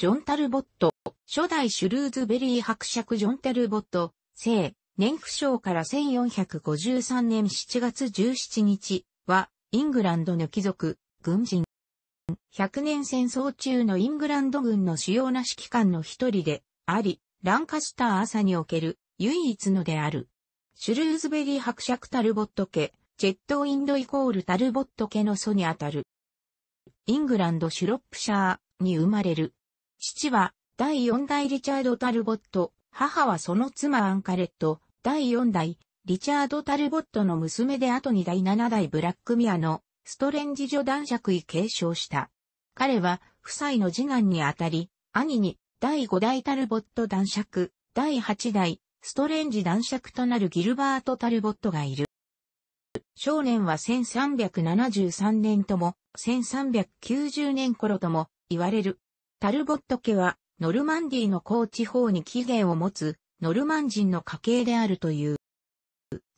ジョン・タルボット、初代シュルーズベリー伯爵ジョン・タルボット、生、年不省から1453年7月17日は、イングランドの貴族、軍人。100年戦争中のイングランド軍の主要な指揮官の一人であり、ランカスター朝における唯一のである。シュルーズベリー伯爵タルボット家、ジェットインドイコールタルボット家の祖にあたる。イングランドシュロップシャーに生まれる。父は、第四代リチャード・タルボット、母はその妻アンカレット、第四代、リチャード・タルボットの娘で後に第七代ブラックミアの、ストレンジ女男爵位継承した。彼は、夫妻の次男にあたり、兄に、第五代タルボット男爵、第八代、ストレンジ男爵となるギルバート・タルボットがいる。少年は1373年とも、1390年頃とも、言われる、タルボット家は、ノルマンディの高地方に起源を持つ、ノルマン人の家系であるという。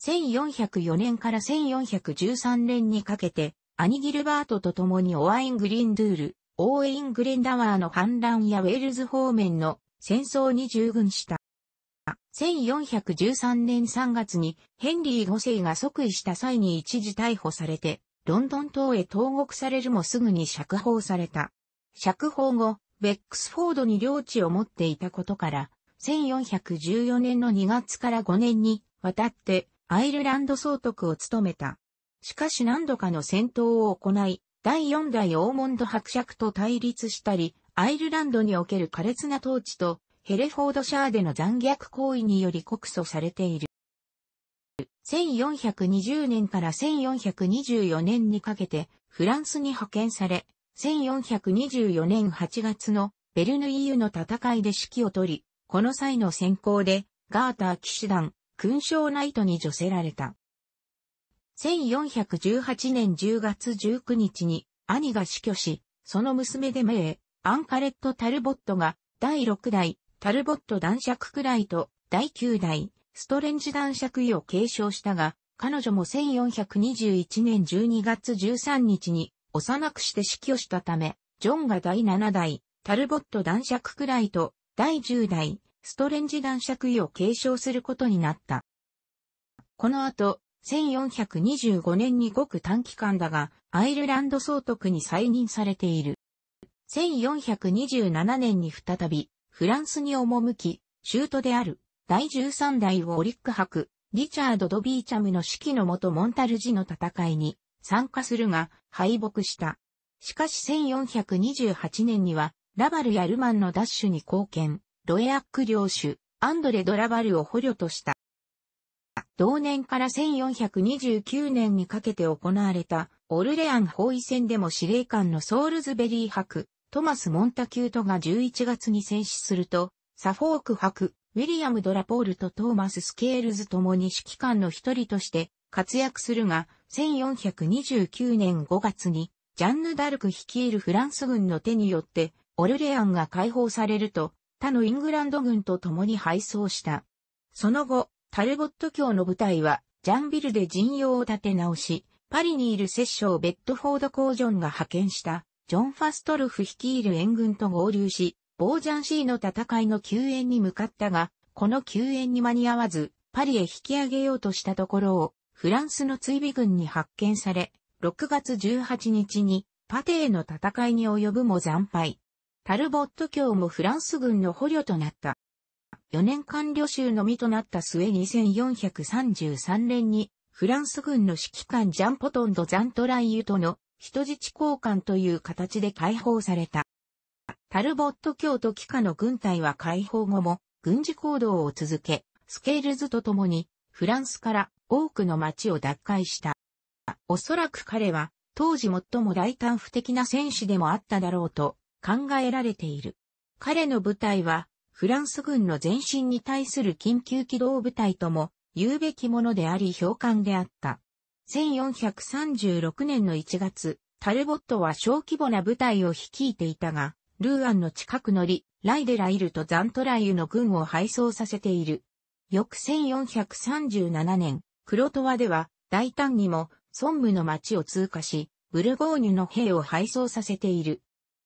1404年から1413年にかけて、アニ・ギルバートと共にオアイン・グリンドゥール、オーエイン・グレンダワーの反乱やウェールズ方面の戦争に従軍した。1413年3月にヘンリー5世が即位した際に一時逮捕されて、ロンドン島へ投獄されるもすぐに釈放された。釈放後、ベックスフォードに領地を持っていたことから、1414年の2月から5年に渡ってアイルランド総督を務めた。しかし何度かの戦闘を行い、第4代オーモンド伯爵と対立したり、アイルランドにおける苛烈な統治と、ヘレフォードシャーでの残虐行為により告訴されている。1420年から1424年にかけて、フランスに派遣され、1424年8月のベルヌイユの戦いで指揮を取り、この際の選考でガーター騎士団勲章ナイトに除せられた。1418年10月19日に兄が死去し、その娘でメアンカレット・タルボットが第6代タルボット男爵くらいと第9代ストレンジ男爵位を継承したが、彼女も1421年12月13日に幼くして死去したため、ジョンが第7代、タルボット男爵くらいと、第10代、ストレンジ男爵位を継承することになった。この後、1425年にごく短期間だが、アイルランド総督に再任されている。1427年に再び、フランスに赴き、州都である、第13代ウォリック博、リチャード・ドビーチャムの指揮のもとモンタルジの戦いに、参加するが、敗北した。しかし1428年には、ラバルやルマンのダッシュに貢献、ロエアック領主、アンドレ・ドラバルを捕虜とした。同年から1429年にかけて行われた、オルレアン包囲戦でも司令官のソールズベリー博、トマス・モンタキュートが11月に戦死すると、サフォーク博、ウィリアム・ドラポールとトーマス・スケールズともに指揮官の一人として活躍するが、1429年5月に、ジャンヌ・ダルク率いるフランス軍の手によって、オルレアンが解放されると、他のイングランド軍と共に敗走した。その後、タルボット教の部隊は、ジャンビルで陣容を立て直し、パリにいる摂政ベッドフォードコージョンが派遣した、ジョン・ファストルフ率いる援軍と合流し、ボージャンシーの戦いの救援に向かったが、この救援に間に合わず、パリへ引き上げようとしたところを、フランスの追尾軍に発見され、6月18日にパテへの戦いに及ぶも惨敗。タルボット卿もフランス軍の捕虜となった。4年間旅衆のみとなった末2433年に、フランス軍の指揮官ジャンポトンド・ザントライユとの人質交換という形で解放された。タルボット卿と帰化の軍隊は解放後も軍事行動を続け、スケールズと共にフランスから多くの町を奪回した。おそらく彼は当時最も大胆不敵な戦士でもあっただろうと考えられている。彼の部隊はフランス軍の前進に対する緊急機動部隊とも言うべきものであり評判であった。1436年の1月、タルボットは小規模な部隊を率いていたが、ルーアンの近く乗り、ライデライルとザントライユの軍を敗走させている。翌1437年、ロトワでは大胆にも孫武の町を通過し、ブルゴーニュの兵を敗走させている。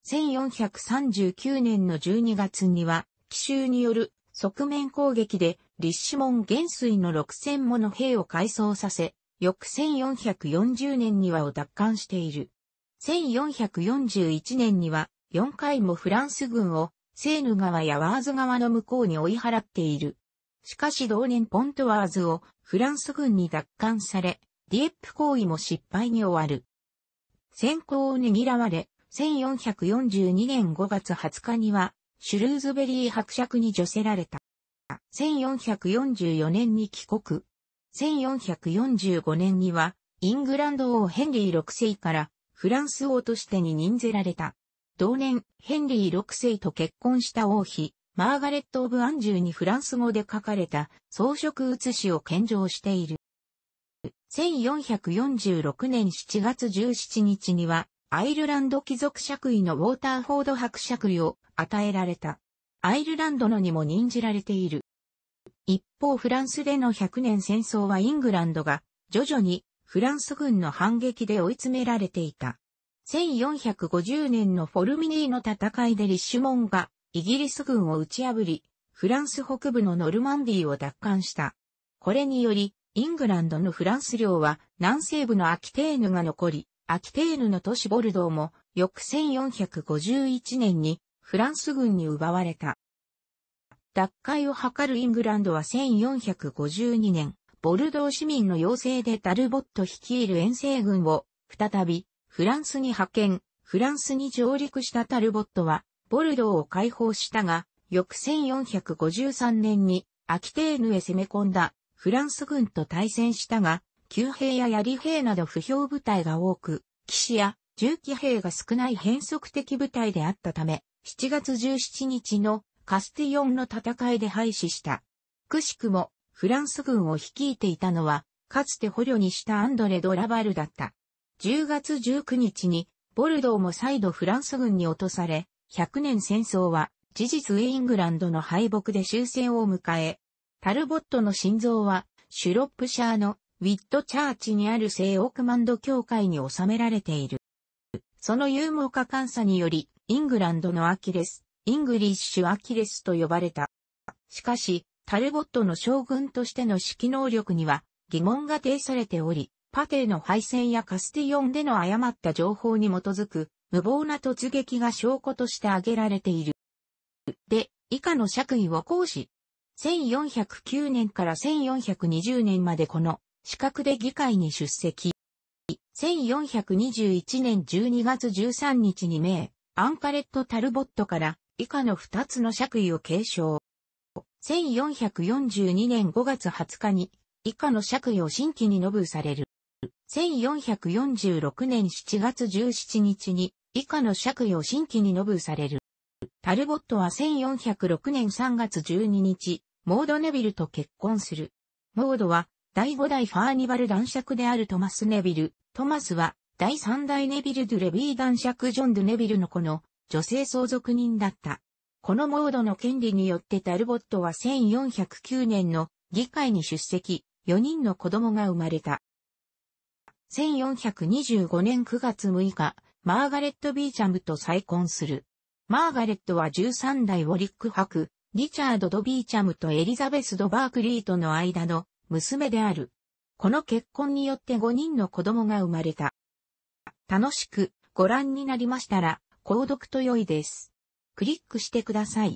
1439年の12月には、奇襲による側面攻撃で立志門元帥の6000もの兵を改装させ、翌1440年にはを奪還している。1441年には4回もフランス軍をセーヌ川やワーズ川の向こうに追い払っている。しかし同年ポントワーズをフランス軍に奪還され、ディエップ行為も失敗に終わる。先行を握らわれ、1442年5月20日には、シュルーズベリー伯爵に除せられた。1444年に帰国。1445年には、イングランド王ヘンリー6世からフランス王としてに任ぜられた。同年、ヘンリー6世と結婚した王妃、マーガレット・オブ・アンジューにフランス語で書かれた装飾写しを献上している。1446年7月17日には、アイルランド貴族爵位のウォーターフォード伯爵位を与えられた。アイルランドのにも任じられている。一方フランスでの100年戦争はイングランドが徐々にフランス軍の反撃で追い詰められていた。1450年のフォルミニーの戦いでリッシュモンがイギリス軍を打ち破り、フランス北部のノルマンディーを奪還した。これにより、イングランドのフランス領は南西部のアキテーヌが残り、アキテーヌの都市ボルドーも翌1451年にフランス軍に奪われた。奪回を図るイングランドは1452年、ボルドー市民の要請でタルボット率いる遠征軍を再びフランスに派遣、フランスに上陸したタルボットはボルドーを解放したが、翌1453年にアキテーヌへ攻め込んだフランス軍と対戦したが、旧兵や槍兵など不評部隊が多く、騎士や重騎兵が少ない変則的部隊であったため、7月17日のカスティヨンの戦いで廃止した。くしくもフランス軍を率いていたのは、かつて捕虜にしたアンドレ・ドラバルだった。10月19日にボルドーも再度フランス軍に落とされ、100年戦争は、事実イングランドの敗北で終戦を迎え、タルボットの心臓は、シュロップシャーのウィットチャーチにある聖オークマンド教会に収められている。その有猛化監査により、イングランドのアキレス、イングリッシュアキレスと呼ばれた。しかし、タルボットの将軍としての指揮能力には疑問が呈されており、パテの敗戦やカスティオンでの誤った情報に基づく無謀な突撃が証拠として挙げられている。で、以下の爵位を行使。1409年から1420年までこの資格で議会に出席。1421年12月13日に名、アンカレット・タルボットから以下の2つの爵位を継承。1442年5月20日に以下の爵位を新規に述ぶされる。1446年7月17日に以下の借用新規にノぶされる。タルボットは1406年3月12日、モード・ネビルと結婚する。モードは、第5代ファーニバル男爵であるトマス・ネビル。トマスは、第3代ネビル・ドゥ・レビー男爵ジョン・ドゥ・ネビルの子の女性相続人だった。このモードの権利によってタルボットは1409年の議会に出席、4人の子供が生まれた。1425年9月6日、マーガレット・ビーチャムと再婚する。マーガレットは13代ウォリック伯、リチャード・ド・ビーチャムとエリザベス・ド・バークリーとの間の娘である。この結婚によって5人の子供が生まれた。楽しくご覧になりましたら、購読と良いです。クリックしてください。